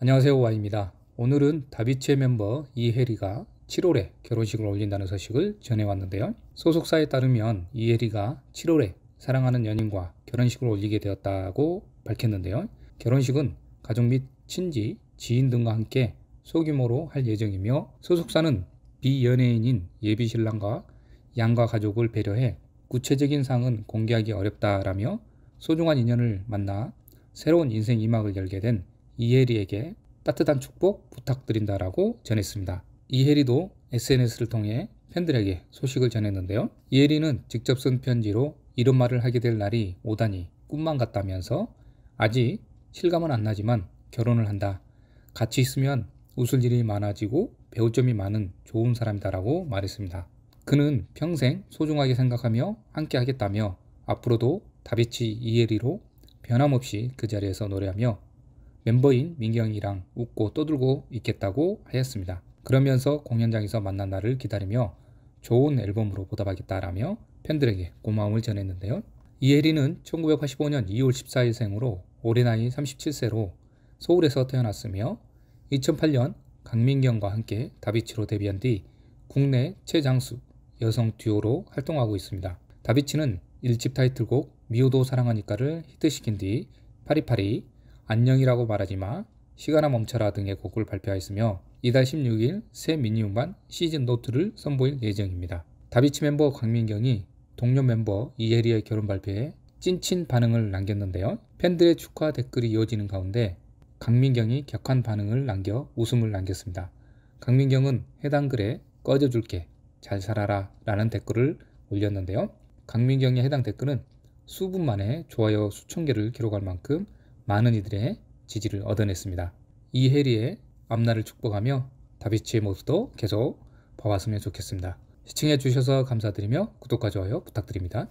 안녕하세요 와입니다. 오늘은 다비치의 멤버 이혜리가 7월에 결혼식을 올린다는 소식을 전해왔는데요. 소속사에 따르면 이혜리가 7월에 사랑하는 연인과 결혼식을 올리게 되었다고 밝혔는데요. 결혼식은 가족 및 친지, 지인 등과 함께 소규모로 할 예정이며 소속사는 비연예인인 예비신랑과 양가 가족을 배려해 구체적인 상은 공개하기 어렵다라며 소중한 인연을 만나 새로운 인생 이막을 열게 된 이혜리에게 따뜻한 축복 부탁드린다라고 전했습니다. 이혜리도 SNS를 통해 팬들에게 소식을 전했는데요. 이혜리는 직접 쓴 편지로 이런 말을 하게 될 날이 오다니 꿈만 같다면서 아직 실감은 안 나지만 결혼을 한다. 같이 있으면 웃을 일이 많아지고 배울 점이 많은 좋은 사람이다라고 말했습니다. 그는 평생 소중하게 생각하며 함께 하겠다며 앞으로도 다비치 이혜리로 변함없이 그 자리에서 노래하며 멤버인 민경이랑 웃고 떠들고 있겠다고 하였습니다. 그러면서 공연장에서 만난 날을 기다리며 좋은 앨범으로 보답하겠다라며 팬들에게 고마움을 전했는데요. 이혜리는 1985년 2월 14일생으로 올해 나이 37세로 서울에서 태어났으며 2008년 강민경과 함께 다비치로 데뷔한 뒤 국내 최장수 여성 듀오로 활동하고 있습니다. 다비치는 1집 타이틀곡 미우도 사랑하니까를 히트시킨 뒤 파리파리, 안녕이라고 말하지 마, 시간아 멈춰라 등의 곡을 발표하였으며 이달 16일 새 미니홈반 시즌 노트를 선보일 예정입니다. 다비치 멤버 강민경이 동료 멤버 이혜리의 결혼 발표에 찐친 반응을 남겼는데요. 팬들의 축하 댓글이 이어지는 가운데 강민경이 격한 반응을 남겨 웃음을 남겼습니다. 강민경은 해당 글에 꺼져줄게, 잘 살아라 라는 댓글을 올렸는데요. 강민경의 해당 댓글은 수분 만에 좋아요 수천 개를 기록할 만큼 많은 이들의 지지를 얻어냈습니다. 이 해리의 앞날을 축복하며 다비치의 모습도 계속 봐왔으면 좋겠습니다. 시청해 주셔서 감사드리며 구독과 좋아요 부탁드립니다.